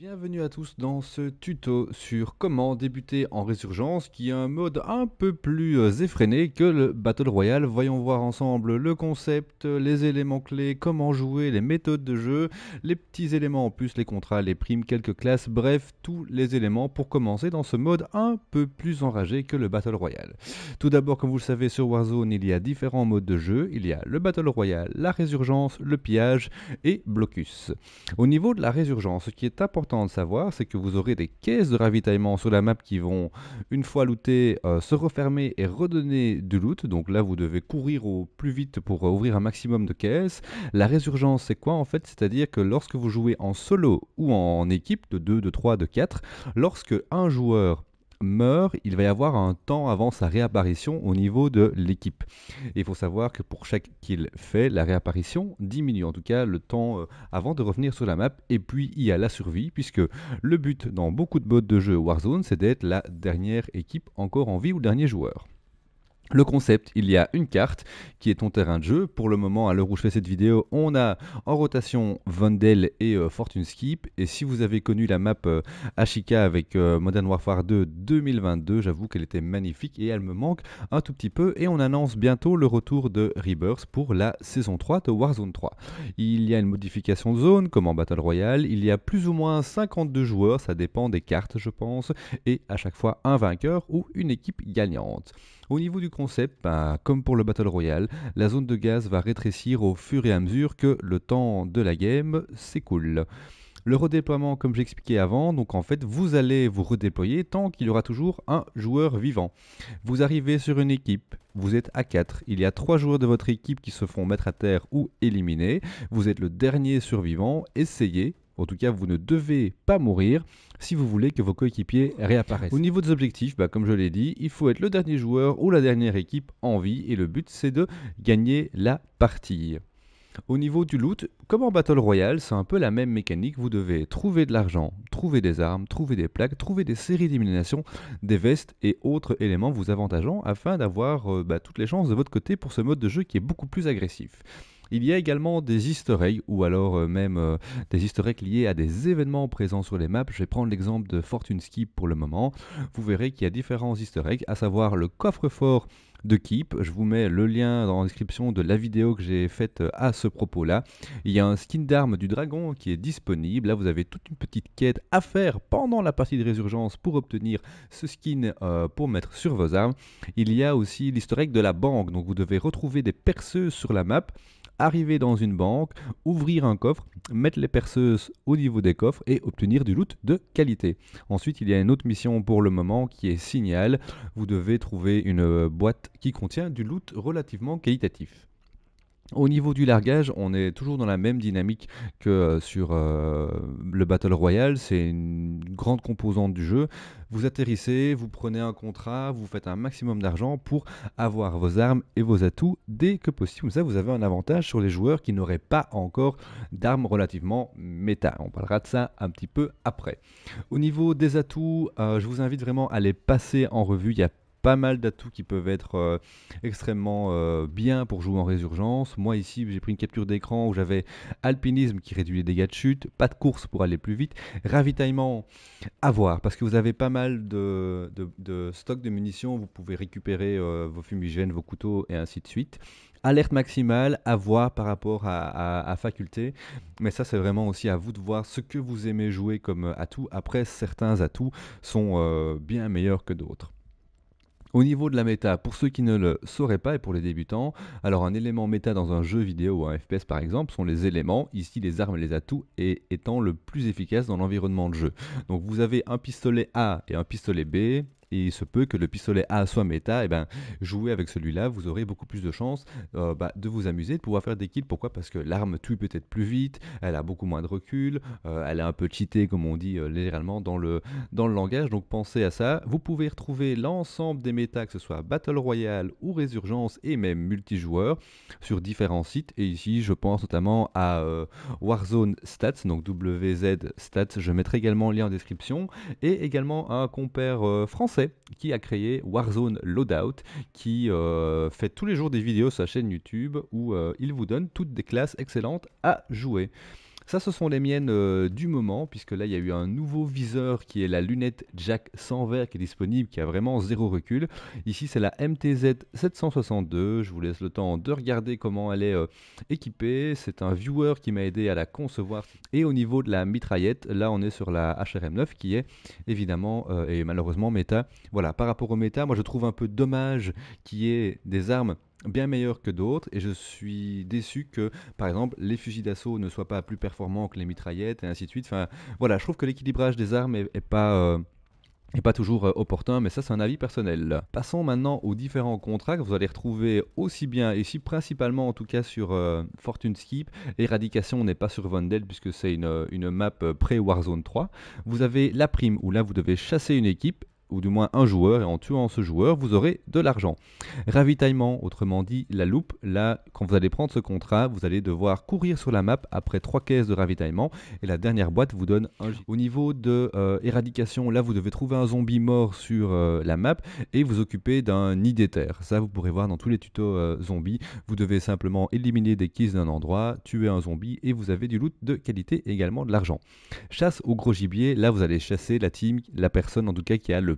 Bienvenue à tous dans ce tuto sur comment débuter en résurgence qui est un mode un peu plus euh, effréné que le Battle Royale. Voyons voir ensemble le concept, les éléments clés, comment jouer, les méthodes de jeu, les petits éléments en plus, les contrats, les primes, quelques classes, bref tous les éléments pour commencer dans ce mode un peu plus enragé que le Battle Royale. Tout d'abord comme vous le savez sur Warzone il y a différents modes de jeu, il y a le Battle Royale, la résurgence, le pillage et blocus. Au niveau de la résurgence, ce qui est important de savoir, c'est que vous aurez des caisses de ravitaillement sur la map qui vont, une fois lootées, euh, se refermer et redonner du loot. Donc là, vous devez courir au plus vite pour euh, ouvrir un maximum de caisses. La résurgence, c'est quoi en fait C'est-à-dire que lorsque vous jouez en solo ou en équipe de 2, de 3, de 4, lorsque un joueur meurt, il va y avoir un temps avant sa réapparition au niveau de l'équipe. Il faut savoir que pour chaque kill fait, la réapparition diminue, en tout cas le temps euh, avant de revenir sur la map, et puis il y a la survie, puisque le but dans beaucoup de modes de jeu Warzone, c'est d'être la dernière équipe encore en vie ou le dernier joueur. Le concept, il y a une carte qui est ton terrain de jeu. Pour le moment, à l'heure où je fais cette vidéo, on a en rotation Vondel et euh, Fortune Skip. Et si vous avez connu la map euh, Ashika avec euh, Modern Warfare 2 2022, j'avoue qu'elle était magnifique et elle me manque un tout petit peu. Et on annonce bientôt le retour de Rebirth pour la saison 3 de Warzone 3. Il y a une modification de zone, comme en Battle Royale. Il y a plus ou moins 52 joueurs, ça dépend des cartes, je pense. Et à chaque fois, un vainqueur ou une équipe gagnante. Au niveau du concept, ben, comme pour le Battle Royale, la zone de gaz va rétrécir au fur et à mesure que le temps de la game s'écoule. Le redéploiement, comme j'expliquais avant, donc en fait, vous allez vous redéployer tant qu'il y aura toujours un joueur vivant. Vous arrivez sur une équipe, vous êtes à 4, il y a 3 joueurs de votre équipe qui se font mettre à terre ou éliminer. vous êtes le dernier survivant, essayez en tout cas, vous ne devez pas mourir si vous voulez que vos coéquipiers réapparaissent. Au niveau des objectifs, bah, comme je l'ai dit, il faut être le dernier joueur ou la dernière équipe en vie et le but c'est de gagner la partie. Au niveau du loot, comme en Battle Royale, c'est un peu la même mécanique. Vous devez trouver de l'argent, trouver des armes, trouver des plaques, trouver des séries d'élimination, des vestes et autres éléments vous avantageant afin d'avoir euh, bah, toutes les chances de votre côté pour ce mode de jeu qui est beaucoup plus agressif. Il y a également des easter eggs ou alors euh, même euh, des easter eggs liés à des événements présents sur les maps. Je vais prendre l'exemple de Fortune Skip pour le moment. Vous verrez qu'il y a différents easter eggs, à savoir le coffre-fort de Keep. Je vous mets le lien dans la description de la vidéo que j'ai faite euh, à ce propos-là. Il y a un skin d'armes du dragon qui est disponible. Là, vous avez toute une petite quête à faire pendant la partie de résurgence pour obtenir ce skin pour mettre sur vos armes. Il y a aussi l'historique de la banque. Donc, vous devez retrouver des perceuses sur la map arriver dans une banque, ouvrir un coffre, mettre les perceuses au niveau des coffres et obtenir du loot de qualité. Ensuite, il y a une autre mission pour le moment qui est signal. Vous devez trouver une euh, boîte qui contient du loot relativement qualitatif. Au niveau du largage, on est toujours dans la même dynamique que euh, sur euh, le Battle Royale. C'est une grande composante du jeu. Vous atterrissez, vous prenez un contrat, vous faites un maximum d'argent pour avoir vos armes et vos atouts dès que possible. ça, vous avez un avantage sur les joueurs qui n'auraient pas encore d'armes relativement méta. On parlera de ça un petit peu après. Au niveau des atouts, euh, je vous invite vraiment à les passer en revue. Il a pas mal d'atouts qui peuvent être euh, extrêmement euh, bien pour jouer en résurgence. Moi ici j'ai pris une capture d'écran où j'avais alpinisme qui réduit les dégâts de chute, pas de course pour aller plus vite, ravitaillement à voir parce que vous avez pas mal de, de, de stocks de munitions, vous pouvez récupérer euh, vos fumigènes, vos couteaux et ainsi de suite alerte maximale à voir par rapport à, faculté. Mais ça, c'est vraiment aussi à vous de voir ce que vous aimez jouer comme atout. Après, certains atouts sont bien meilleurs que d'autres. Au niveau de la méta, pour ceux qui ne le sauraient pas et pour les débutants, alors un élément méta dans un jeu vidéo ou un FPS par exemple sont les éléments, ici les armes et les atouts, et étant le plus efficace dans l'environnement de jeu. Donc vous avez un pistolet A et un pistolet B, et il se peut que le pistolet A soit méta, et eh ben jouez avec celui-là, vous aurez beaucoup plus de chances euh, bah, de vous amuser, de pouvoir faire des kills. Pourquoi Parce que l'arme tue peut-être plus vite, elle a beaucoup moins de recul, euh, elle est un peu cheatée comme on dit euh, littéralement dans le, dans le langage, donc pensez à ça. Vous pouvez retrouver l'ensemble des méta, que ce soit Battle Royale ou Résurgence et même multijoueur, sur différents sites. Et ici, je pense notamment à Warzone Stats, donc WZ Stats, je mettrai également le lien en description, et également un compère français qui a créé Warzone Loadout, qui euh, fait tous les jours des vidéos sur sa chaîne YouTube où euh, il vous donne toutes des classes excellentes à jouer. Ça, ce sont les miennes euh, du moment, puisque là, il y a eu un nouveau viseur qui est la lunette Jack sans vert qui est disponible, qui a vraiment zéro recul. Ici, c'est la MTZ 762. Je vous laisse le temps de regarder comment elle est euh, équipée. C'est un viewer qui m'a aidé à la concevoir. Et au niveau de la mitraillette, là, on est sur la HRM9 qui est évidemment euh, et malheureusement méta. Voilà, par rapport au méta, moi, je trouve un peu dommage qu'il y ait des armes bien meilleur que d'autres et je suis déçu que par exemple les fusils d'assaut ne soient pas plus performants que les mitraillettes et ainsi de suite. Enfin voilà, je trouve que l'équilibrage des armes est, pas euh, pas toujours euh, opportun, mais ça c'est un avis personnel. Passons maintenant aux différents contrats que vous allez retrouver aussi bien, ici principalement en tout cas sur euh, Fortune Skip, Éradication n'est pas sur Vondel puisque c'est une, une map pré-Warzone 3. Vous avez la prime où là vous devez chasser une équipe ou du moins un joueur, et en tuant ce joueur, vous aurez de l'argent. Ravitaillement, autrement dit, la loupe, là, quand vous allez prendre ce contrat, vous allez devoir courir sur la map après trois caisses de ravitaillement, et la dernière boîte vous donne un Au niveau de euh, éradication, là, vous devez trouver un zombie mort sur euh, la map, et vous occuper d'un nid d'éther. Ça, vous pourrez voir dans tous les tutos euh, zombies. Vous devez simplement éliminer des keys d'un endroit, tuer un zombie, et vous avez du loot de qualité et également de l'argent. Chasse au gros gibier, là, vous allez chasser la team, la personne en tout cas qui a le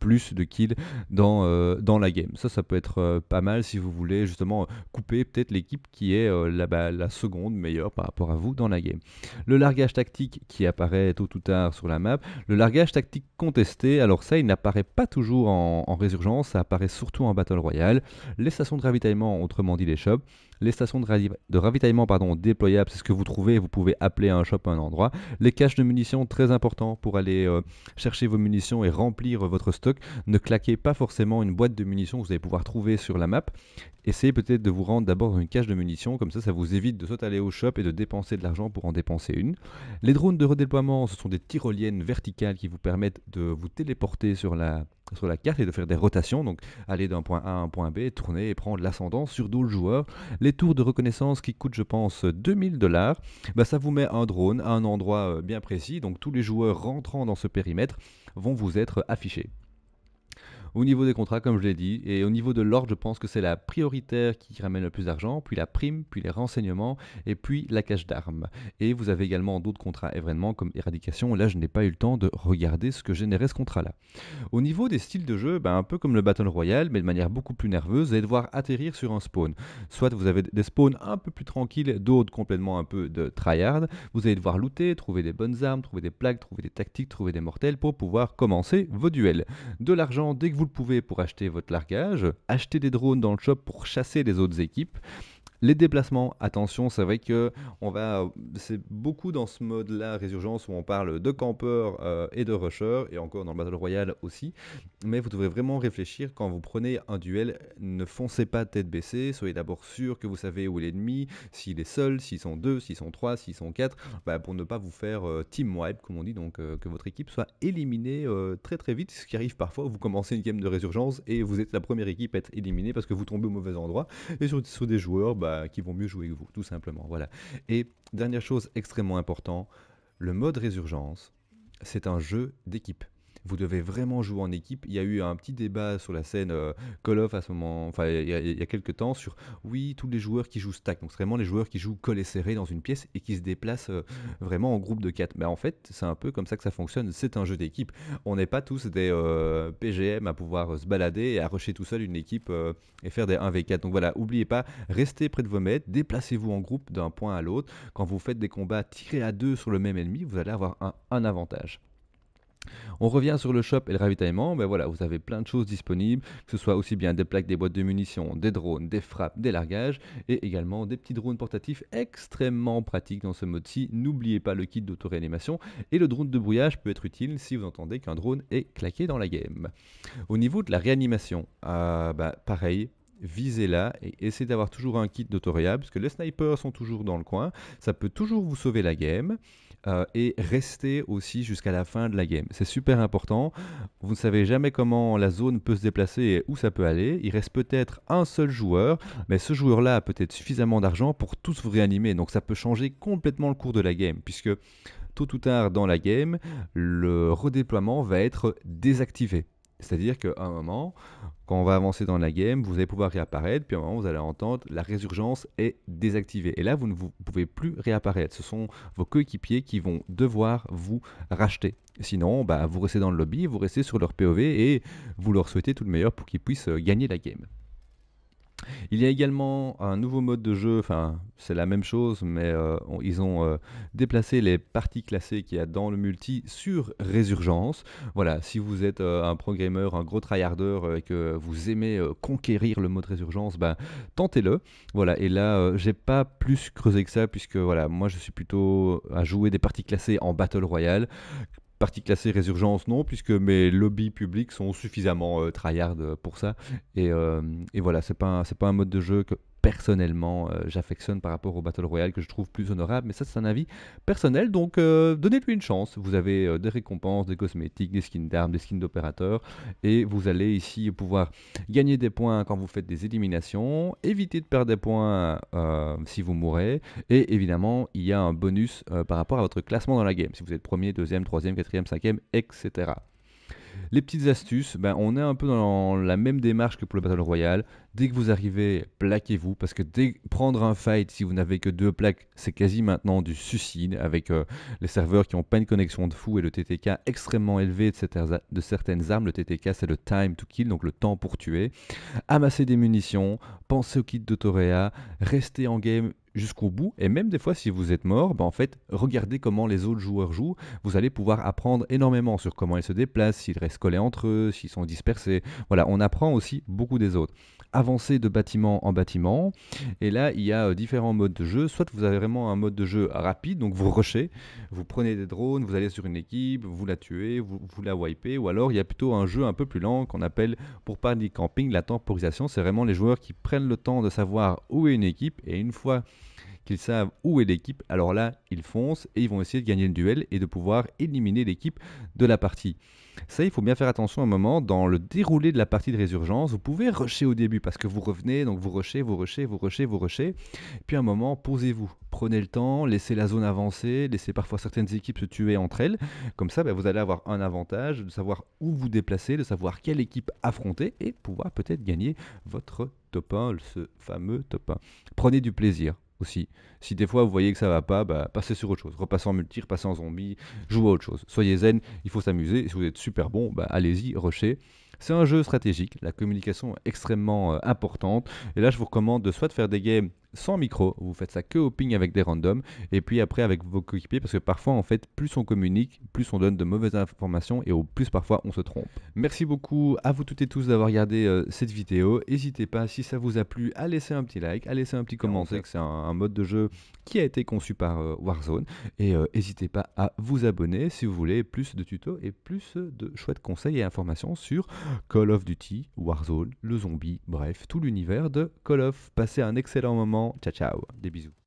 plus de kills dans, euh, dans la game. Ça, ça peut être euh, pas mal si vous voulez justement euh, couper peut-être l'équipe qui est la, bah, la, seconde meilleure par rapport à vous dans la game. Le largage tactique qui apparaît tôt ou tard sur la map. Le largage tactique contesté, alors ça, il n'apparaît pas toujours en, en résurgence, ça apparaît surtout en Battle Royale. Les stations de ravitaillement, autrement dit les shops. Les stations de, de ravitaillement pardon, déployables, c'est ce que vous trouvez, vous pouvez appeler un shop à un endroit. Les caches de munitions, très important pour aller chercher vos munitions et remplir votre stock ne claquez pas forcément une boîte de munitions que vous allez pouvoir trouver sur la map. Essayez peut-être de vous rendre d'abord dans une cache de munitions, comme ça ça vous évite de sauter aller au shop et de dépenser de l'argent pour en dépenser une. Les drones de redéploiement, ce sont des tyroliennes verticales qui vous permettent de vous téléporter sur la, sur la carte et de faire des rotations, donc aller d'un point A à un point B, tourner et prendre l'ascendant sur d'autres joueurs. Les tours de reconnaissance qui coûtent je pense 2000 dollars, bah ça vous met un drone à un endroit euh, bien précis, donc tous les joueurs rentrant dans ce périmètre vont vous être affichés au niveau des contrats, comme je l'ai dit, et au niveau de l'ordre, je pense que c'est la prioritaire qui ramène le plus d'argent, puis la prime, puis les renseignements, et puis la cache d'armes. Et vous avez également d'autres contrats événements comme éradication. Là, je n'ai pas eu le temps de regarder ce que générait ce contrat-là. Au niveau des styles de jeu, ben, un peu comme le Battle Royale, mais de manière beaucoup plus nerveuse, vous allez devoir atterrir sur un spawn. Soit vous avez des spawns un peu plus tranquilles, d'autres complètement un peu de tryhard. Vous allez devoir looter, trouver des bonnes armes, trouver des plaques, trouver des tactiques, trouver des mortels pour pouvoir commencer vos duels. De l'argent dès que vous vous le pouvez pour acheter votre largage, acheter des drones dans le shop pour chasser les autres équipes, les déplacements, attention, c'est vrai que on va, c'est beaucoup dans ce mode-là, Résurgence, où on parle de campeurs euh, et de rushers, et encore dans le Battle Royale aussi. Mais vous devrez vraiment réfléchir quand vous prenez un duel, ne foncez pas tête baissée, soyez d'abord sûr que vous savez où est l'ennemi, s'il est seul, s'ils sont deux, s'ils sont trois, s'ils sont quatre, bah, pour ne pas vous faire euh, team wipe, comme on dit, donc euh, que votre équipe soit éliminée très très vite, ce qui arrive parfois, vous commencez une game de Résurgence et vous êtes la première équipe à être éliminée parce que vous tombez au mauvais endroit, et sur, des joueurs, bah, qui vont mieux jouer que vous, tout simplement. Voilà. Et dernière chose extrêmement importante, le mode résurgence, c'est un jeu d'équipe vous devez vraiment jouer en équipe. Il y a eu un petit débat sur la scène euh, Call of à ce moment, enfin il y, a, quelques temps sur oui tous les joueurs qui jouent stack, donc c'est vraiment les joueurs qui jouent collés serrés dans une pièce et qui se déplacent euh, vraiment en groupe de 4. Mais en fait c'est un peu comme ça que ça fonctionne. C'est un jeu d'équipe. On n'est pas tous des euh, PGM à pouvoir se balader et à rusher tout seul une équipe et faire des 1v4. Donc voilà, oubliez pas, restez près de vos maîtres, déplacez-vous en groupe d'un point à l'autre. Quand vous faites des combats tirés à deux sur le même ennemi, vous allez avoir un avantage. On revient sur le shop et le ravitaillement, ben voilà, vous avez plein de choses disponibles, que ce soit aussi bien des plaques, des boîtes de munitions, des drones, des frappes, des largages, et également des petits drones portatifs extrêmement pratiques dans ce mode-ci. N'oubliez pas le kit d'autoréanimation, et le drone de brouillage peut être utile si vous entendez qu'un drone est claqué dans la game. Au niveau de la réanimation, euh, ben pareil, visez-la et essayez d'avoir toujours un kit parce que les snipers sont toujours dans le coin, ça peut toujours vous sauver la game. Euh, et rester aussi jusqu'à la fin de la game. C'est super important. Vous ne savez jamais comment la zone peut se déplacer et où ça peut aller. Il reste peut-être un seul joueur, mais ce joueur-là a peut-être suffisamment d'argent pour tous vous réanimer. Donc ça peut changer complètement le cours de la game, puisque tôt ou tard dans la game, le redéploiement va être désactivé. C'est-à-dire qu'à un moment, quand on va avancer dans la game, vous allez pouvoir réapparaître, puis à un moment, vous allez entendre la résurgence est désactivée. Et là, vous ne pouvez plus réapparaître. Ce sont vos coéquipiers qui vont devoir vous racheter. Sinon, bah, vous restez dans le lobby, vous restez sur leur POV et vous leur souhaitez tout le meilleur pour qu'ils puissent euh, gagner la game. Il y a également un nouveau mode de jeu, enfin c'est la même chose, mais euh, ils ont euh, déplacé les parties classées qu'il y a dans le multi sur Résurgence. Voilà, si vous êtes euh, un programmeur, un gros tryharder et que vous aimez conquérir le mode Résurgence, ben, tentez-le. Voilà, et là j'ai pas plus creusé que ça puisque voilà, moi je suis plutôt à jouer des parties classées en Battle Royale. Partie classée Résurgence, non, puisque mes lobbies publics sont suffisamment euh, tryhard pour ça. Et, euh, voilà, c'est pas, pas un mode de jeu que personnellement euh, j'affectionne par rapport au Battle Royale que je trouve plus honorable, mais ça c'est un avis personnel, donc euh, donnez-lui une chance. Vous avez euh, des récompenses, des cosmétiques, des skins d'armes, des skins d'opérateurs, et vous allez ici pouvoir gagner des points quand vous faites des éliminations, éviter de perdre des points si vous mourrez, et évidemment il y a un bonus par rapport à votre classement dans la game, si vous êtes premier, deuxième, troisième, quatrième, cinquième, etc. Les petites astuces, ben, on est un peu dans la même démarche que pour le Battle Royale. Dès que vous arrivez, plaquez-vous, parce que prendre un fight, si vous n'avez que deux plaques, c'est quasi maintenant du suicide, avec euh, les serveurs qui ont pas une connexion de fou et le TTK extrêmement élevé de, certaines armes. Le TTK, c'est le time to kill, donc le temps pour tuer. Amassez des munitions, pensez au kit d'Autorea, restez en game jusqu'au bout. Et même des fois, si vous êtes mort, ben en fait, regardez comment les autres joueurs jouent. Vous allez pouvoir apprendre énormément sur comment ils se déplacent, s'ils restent collés entre eux, s'ils sont dispersés. Voilà, on apprend aussi beaucoup des autres avancer de bâtiment en bâtiment. Et là, il y a euh, différents modes de jeu. Soit vous avez vraiment un mode de jeu rapide, donc vous rushez, vous prenez des drones, vous allez sur une équipe, vous la tuez, vous, vous la wipez. Ou alors, il y a plutôt un jeu un peu plus lent qu'on appelle, pour parler camping, la temporisation. C'est vraiment les joueurs qui prennent le temps de savoir où est une équipe. Et une fois ils savent où est l'équipe, alors là, ils foncent et ils vont essayer de gagner le duel et de pouvoir éliminer l'équipe de la partie. Ça, il faut bien faire attention à un moment. Dans le déroulé de la partie de résurgence, vous pouvez rusher au début parce que vous revenez, donc vous rushez, vous rushez, vous rushez, vous rushez. Puis un moment, posez-vous, prenez le temps, laissez la zone avancer, laissez parfois certaines équipes se tuer entre elles. Comme ça, ben, vous allez avoir un avantage de savoir où vous déplacer, de savoir quelle équipe affronter et pouvoir peut-être gagner votre top 1, ce fameux top 1. Prenez du plaisir, aussi. Si des fois vous voyez que ça va pas, bah, passez sur autre chose. Repassez en multi, repassez en zombie, jouez à autre chose. Soyez zen, il faut s'amuser. Si vous êtes super bon, bah, allez-y, rushez. C'est un jeu stratégique, la communication est extrêmement euh, importante. Et là, je vous recommande de soit de faire des games sans micro, vous faites ça que au ping avec des randoms, et puis après avec vos coéquipiers, parce que parfois en fait, plus on communique, plus on donne de mauvaises informations, et au plus parfois on se trompe. Merci beaucoup à vous toutes et tous d'avoir regardé euh, cette vidéo. N'hésitez pas, si ça vous a plu, à laisser un petit like, à laisser un petit commentaire, que c'est un, mode de jeu qui a été conçu par euh, Warzone, et euh, n'hésitez pas à vous abonner si vous voulez plus de tutos et plus de chouettes conseils et informations sur Call of Duty, Warzone, le zombie, bref, tout l'univers de Call of. Passez un excellent moment Ciao, ciao. Des bisous.